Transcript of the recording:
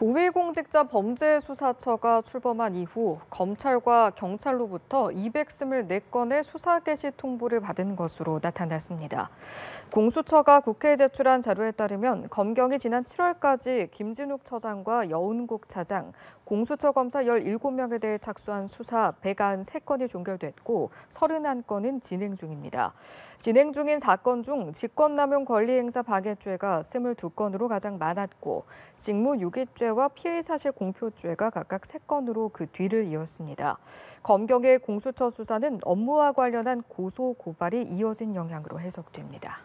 고위공직자 범죄수사처가 출범한 이후 검찰과 경찰로부터 224건의 수사 개시 통보를 받은 것으로 나타났습니다. 공수처가 국회에 제출한 자료에 따르면 검경이 지난 7월까지 김진욱 처장과 여운국 차장, 공수처 검사 17명에 대해 착수한 수사 193건이 종결됐고 31건은 진행 중입니다. 진행 중인 사건 중 직권남용 권리행사 방해죄가 22건으로 가장 많았고 직무 유기죄 범죄와 피해 사실 공표죄가 각각 3건으로 그 뒤를 이었습니다. 검경의 공수처 수사는 업무와 관련한 고소 고발이 이어진 영향으로 해석됩니다.